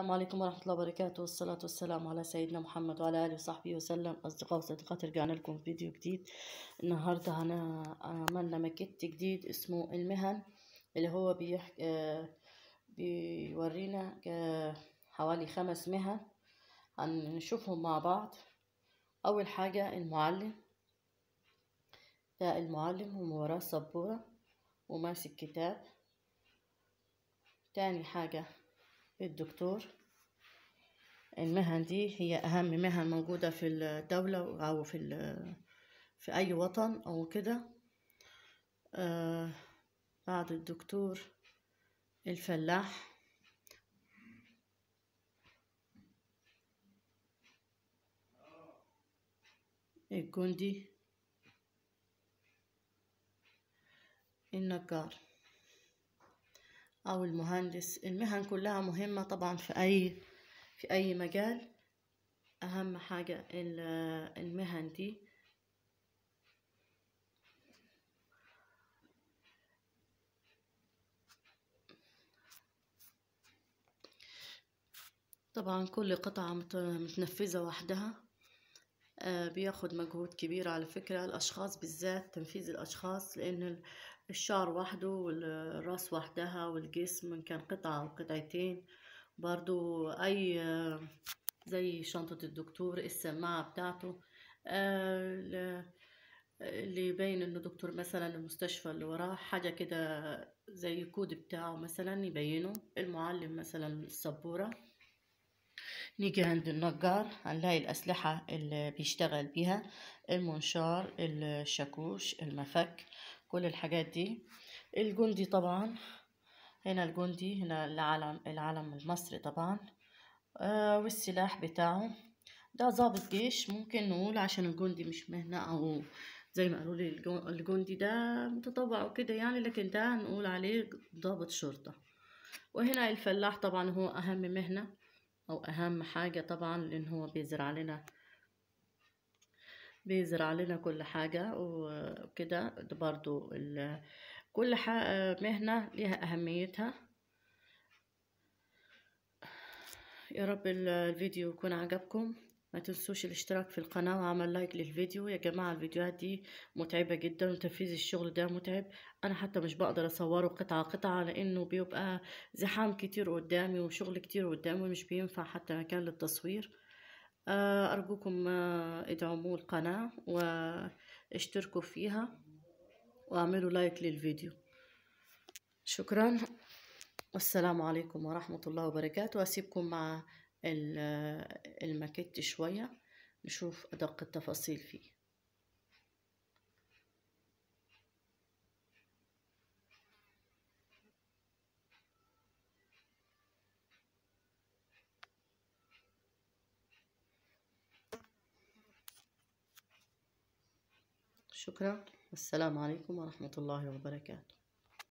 السلام عليكم ورحمة الله وبركاته والصلاة والسلام على سيدنا محمد وعلى آله وصحبه وسلم أصدقاء وصديقات رجعنا لكم في فيديو جديد النهاردة أنا عملنا ماكيت جديد اسمه المهن اللي هو بيحكي آه، بيورينا آه، حوالي خمس مهن هنشوفهم مع بعض أول حاجة المعلم ده المعلم ووراه سبورة وماسك كتاب تاني حاجة الدكتور المهن دي هي أهم مهن موجودة في الدولة أو في في أي وطن أو كده آه بعد الدكتور الفلاح الجندي النجار أو المهندس المهن كلها مهمة طبعا في أي في أي مجال أهم حاجة المهن دي طبعا كل قطعة متنفذة وحدها آه، بياخد مجهود كبير على فكرة الأشخاص بالذات تنفيذ الأشخاص لأن الشعر وحده والراس وحدها والجسم إن كان قطعة أو قطعتين برضو أي آه، زي شنطة الدكتور السماعة بتاعته آه، اللي يبين انه دكتور مثلا المستشفى اللي وراه حاجة كده زي الكود بتاعه مثلا يبينه المعلم مثلا السبورة نيجي عند النجار هنلاقي الأسلحة اللي بيشتغل بيها المنشار الشاكوش المفك كل الحاجات دي الجندي طبعا هنا الجندي هنا العلم العلم المصري طبعا آه والسلاح بتاعه ده ضابط جيش ممكن نقول عشان الجندي مش مهنة أو زي ما قالوا لي الجندي ده متطوع وكده يعني لكن ده هنقول عليه ضابط شرطة وهنا الفلاح طبعا هو أهم مهنة أو أهم حاجة طبعا لأن هو بيزرع لنا بيزرع لنا كل حاجة وكده برضو كل مهنة ليها أهميتها يا رب الفيديو يكون عجبكم ما تنسوش الاشتراك في القناة وعمل لايك للفيديو يا جماعة الفيديوهات دي متعبة جدا وتنفيذ الشغل ده متعب انا حتى مش بقدر اصوره قطعة قطعة لانه بيبقى زحام كتير قدامي وشغل كتير قدامي مش بينفع حتى مكان للتصوير آه، أرجوكم آه، ادعموا القناة واشتركوا فيها واعملوا لايك للفيديو شكرا والسلام عليكم ورحمة الله وبركاته وأسيبكم مع الماكيت شوية نشوف أدق التفاصيل فيه شكرا والسلام عليكم ورحمة الله وبركاته